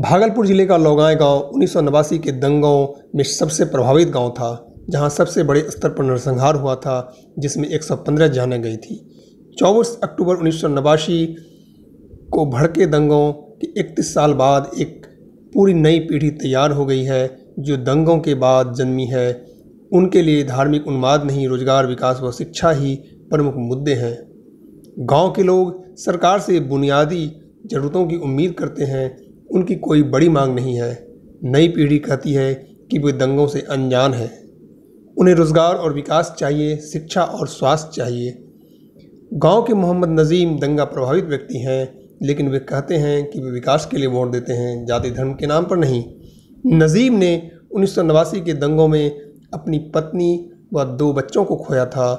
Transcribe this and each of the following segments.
भागलपुर जिले का लौगाए गांव उन्नीस के दंगों में सबसे प्रभावित गांव था जहां सबसे बड़े स्तर पर नरसंहार हुआ था जिसमें 115 जानें गई थी चौबीस अक्टूबर उन्नीस को भड़के दंगों के इकतीस साल बाद एक पूरी नई पीढ़ी तैयार हो गई है जो दंगों के बाद जन्मी है उनके लिए धार्मिक उन्माद नहीं रोजगार विकास व शिक्षा ही प्रमुख मुद्दे हैं गांव के लोग सरकार से बुनियादी ज़रूरतों की उम्मीद करते हैं उनकी कोई बड़ी मांग नहीं है नई पीढ़ी कहती है कि वे दंगों से अनजान हैं उन्हें रोज़गार और विकास चाहिए शिक्षा और स्वास्थ्य चाहिए गांव के मोहम्मद नज़ीम दंगा प्रभावित व्यक्ति हैं लेकिन वे कहते हैं कि वे विकास के लिए वोट देते हैं जाति धर्म के नाम पर नहीं नज़ीम ने उन्नीस के दंगों में अपनी पत्नी व दो बच्चों को खोया था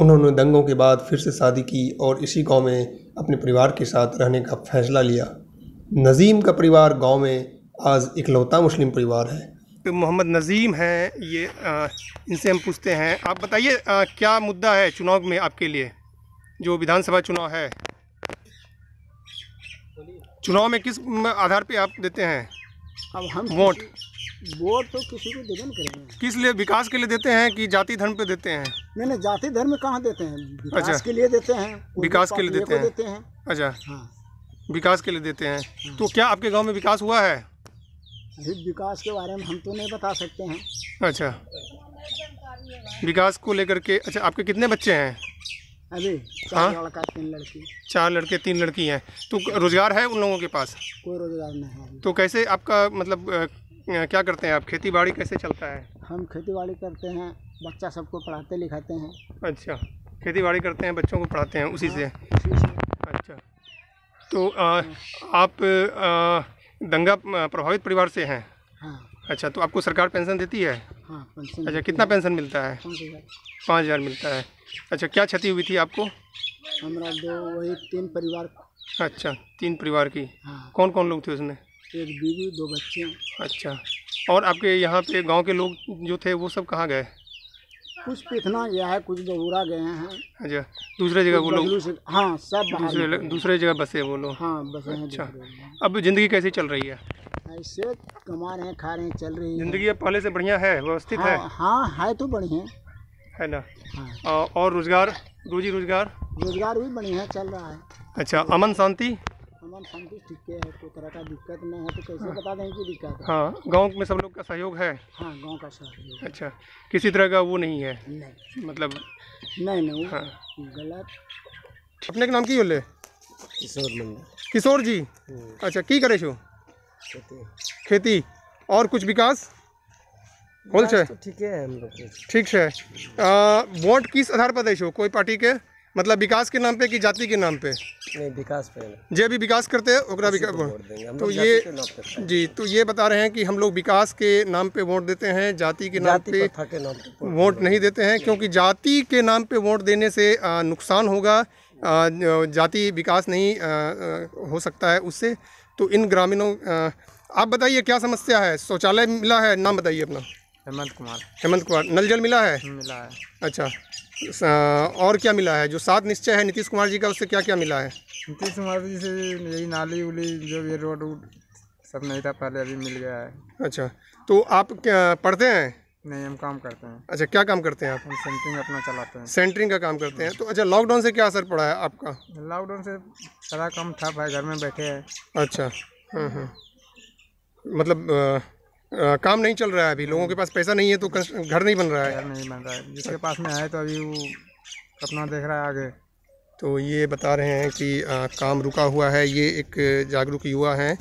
उन्होंने दंगों के बाद फिर से शादी की और इसी गांव में अपने परिवार के साथ रहने का फैसला लिया नज़ीम का परिवार गांव में आज इकलौता मुस्लिम परिवार है तो मोहम्मद नज़ीम हैं ये इनसे हम पूछते हैं आप बताइए क्या मुद्दा है चुनाव में आपके लिए जो विधानसभा चुनाव है चुनाव में किस आधार पे आप देते हैं अब हम वोट वोट तो किसी को देवे करेंगे किस लिए विकास के लिए देते हैं कि जाति धर्म पे देते हैं नहीं नहीं जाति धर्म कहाँ देते हैं अच्छा। विकास अच्छा। के लिए देते हैं विकास के लिए देते हैं, देते हैं। अच्छा हाँ विकास के लिए देते हैं तो क्या आपके गांव में विकास हुआ है अभी विकास के बारे में हम तो नहीं बता सकते हैं अच्छा विकास को लेकर के अच्छा आपके कितने बच्चे हैं अभी चार हाँ? लड़का तीन लड़की चार लड़के तीन लड़की हैं तो रोज़गार है उन लोगों के पास कोई रोज़गार नहीं है तो कैसे आपका मतलब क्या करते हैं आप खेती बाड़ी कैसे चलता है हम खेती बाड़ी करते हैं बच्चा सबको पढ़ाते लिखाते हैं अच्छा खेती बाड़ी करते हैं बच्चों को पढ़ाते हैं उसी हाँ, से। तो आ, आप आ, दंगा प्रभावित परिवार से हैं हाँ। अच्छा तो आपको सरकार पेंशन देती है हाँ, अच्छा कितना पेंशन मिलता है पाँच हज़ार मिलता है अच्छा क्या क्षति हुई थी आपको हमारा दो वही तीन परिवार अच्छा तीन परिवार की हाँ। कौन कौन लोग थे उसमें एक बीवी दो बच्चे अच्छा और आपके यहाँ पे गांव के लोग जो थे वो सब कहाँ गए कुछ पिथना गया है कुछ दबूरा गए हैं अच्छा दूसरे जगह वो लोग हाँ सब दूसरे दूसरे जगह बसे वो लोग हाँ बसे हैं अच्छा अब ज़िंदगी कैसी चल रही है ऐसे कमा रहे हैं खा रहे हैं चल रही है ज़िंदगी अब पहले से बढ़िया है व्यवस्थित है हाँ, हाँ है तो बढ़िया है ना हाँ। और रोज़गार रोजी रोज़गार रोज़गार भी बढ़िया चल रहा है अच्छा अमन शांति सामान शांति ठीक है कोई तरह का दिक्कत नहीं है तो कैसे हाँ। बता दें कि दिक्कत है हाँ गांव में सब लोग का सहयोग है हाँ गांव का सहयोग अच्छा किसी तरह का वो नहीं है नहीं मतलब नहीं नहीं हाँ। गलत अपने के नाम की बोले किशोर किशोर जी हम्म। अच्छा की करे छो खेती और कुछ विकास बोल छे तो ठीक है ठीक है वोट किस आधार पर दे कोई पार्टी के मतलब विकास के नाम पे कि जाति के नाम पे नहीं विकास पे जो भी विकास करते हैं ओकरा विकास तो ये जी तो ये बता रहे हैं कि हम लोग विकास के नाम पे वोट देते हैं जाति के नाम पे वोट नहीं देते हैं क्योंकि जाति के नाम पे वोट देने से नुकसान होगा जाति विकास नहीं हो सकता है उससे तो इन ग्रामीणों आप बताइए क्या समस्या है शौचालय मिला है नाम बताइए अपना हेमंत कुमार हेमंत कुमार नल जल मिला है मिला है अच्छा और क्या मिला है जो सात निश्चय है नीतीश कुमार जी का उससे क्या क्या मिला है नीतीश कुमार जी से यही नाली उली जो ये रोड वोड सब नहीं था पहले अभी मिल गया है अच्छा तो आप क्या पढ़ते हैं नहीं हम काम करते हैं अच्छा क्या काम करते हैं आप हम सेंटरिंग अपना चलाते हैं सेंटरिंग का काम करते हैं तो अच्छा लॉकडाउन से क्या असर पड़ा है आपका लॉकडाउन से सारा काम ठप है घर में बैठे हैं अच्छा हाँ हाँ मतलब आ, काम नहीं चल रहा है अभी हाँ। लोगों के पास पैसा नहीं है तो घर नहीं बन रहा है घर नहीं बन रहा है जिसके पास में आए तो अभी वो अपना देख रहा है आगे तो ये बता रहे हैं कि आ, काम रुका हुआ है ये एक जागरूक युवा हैं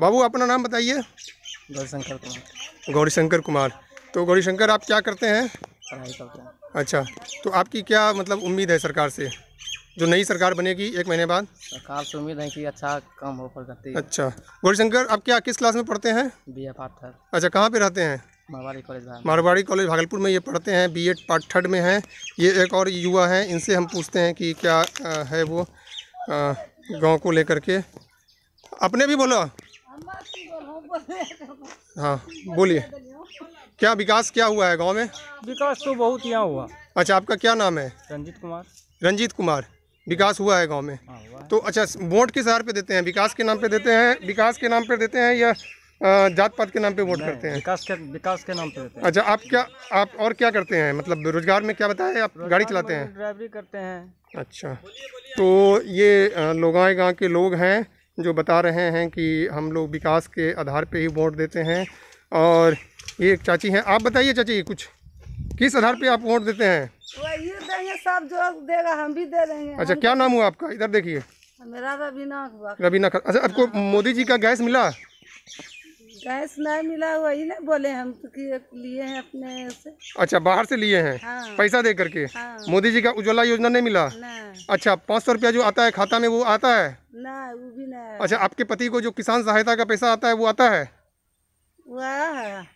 बाबू अपना नाम बताइए गौरीशंकर कुमार गौरीशंकर कुमार तो गौरीशंकर आप क्या करते हैं पढ़ाई करते हैं अच्छा तो आपकी क्या मतलब उम्मीद है सरकार से जो नई सरकार बनेगी एक महीने बाद सरकार से उम्मीद है कि अच्छा काम हो है अच्छा गौरीशंकर आप क्या किस क्लास में पढ़ते हैं बी ए पार्ट थर्ड अच्छा कहाँ पे रहते हैं मारवाड़ी कॉलेज मारवाड़ी कॉलेज भागलपुर में ये पढ़ते हैं बी एड पार्ट थर्ड में हैं ये एक और युवा हैं इनसे हम पूछते हैं कि क्या है वो गाँव को लेकर के अपने भी बोलो हाँ बोलिए क्या विकास क्या हुआ है गांव में विकास तो बहुत यहाँ हुआ अच्छा आपका क्या नाम है रंजीत कुमार रंजीत कुमार विकास हुआ है गांव में हाँ, तो अच्छा वोट किस आधार पे देते हैं विकास के नाम पे देते हैं विकास के नाम पे देते हैं या जात पात के नाम पे वोट करते हैं विकास के विकास के नाम पे देते हैं अच्छा आप क्या आप और क्या करते हैं मतलब रोजगार में क्या बताया आप गाड़ी चलाते हैं ड्राइवरी करते हैं अच्छा तो ये लोगाए गाँव के लोग हैं जो बता रहे हैं कि हम लोग विकास के आधार पर ही वोट देते हैं और ये एक चाची हैं आप बताइए चाची कुछ किस आधार पर आप वोट देते हैं चाहिए सब जो देगा हम भी दे देंगे अच्छा क्या नाम हुआ आपका इधर देखिए मेरा रबीना हुआ रबीना खान अच्छा आपको मोदी जी का गैस मिला गैस नहीं मिला वही ना बोले हम तो कि लिए हैं अपने से अच्छा बाहर से लिए हैं हाँ। पैसा दे करके हाँ। मोदी जी का उज्ज्वला योजना नहीं मिला अच्छा पाँच सौ रुपया जो आता है खाता में वो आता है ना वो भी नहीं अच्छा आपके पति को जो किसान सहायता का पैसा आता है वो आता है वो आया है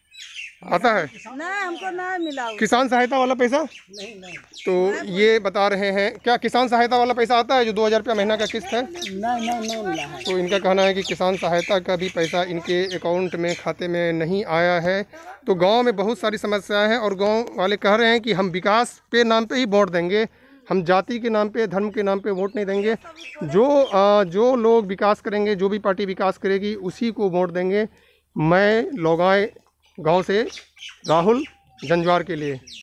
आता है ना हमको ना मिला किसान सहायता वाला पैसा नहीं नहीं तो ये बता रहे हैं क्या किसान सहायता वाला पैसा आता है जो दो हज़ार रुपया महीना का किस्त है नहीं नहीं नहीं मिला है तो इनका कहना है कि किसान सहायता का भी पैसा इनके अकाउंट में खाते में नहीं आया है तो गाँव में बहुत सारी समस्याएँ हैं और गाँव वाले कह रहे हैं कि हम विकास पे नाम पर ही वोट देंगे हम जाति के नाम पे धर्म के नाम पे वोट नहीं देंगे जो जो लोग विकास करेंगे जो भी पार्टी विकास करेगी उसी को वोट देंगे मैं लोगाएँ गांव से राहुल जंजवार के लिए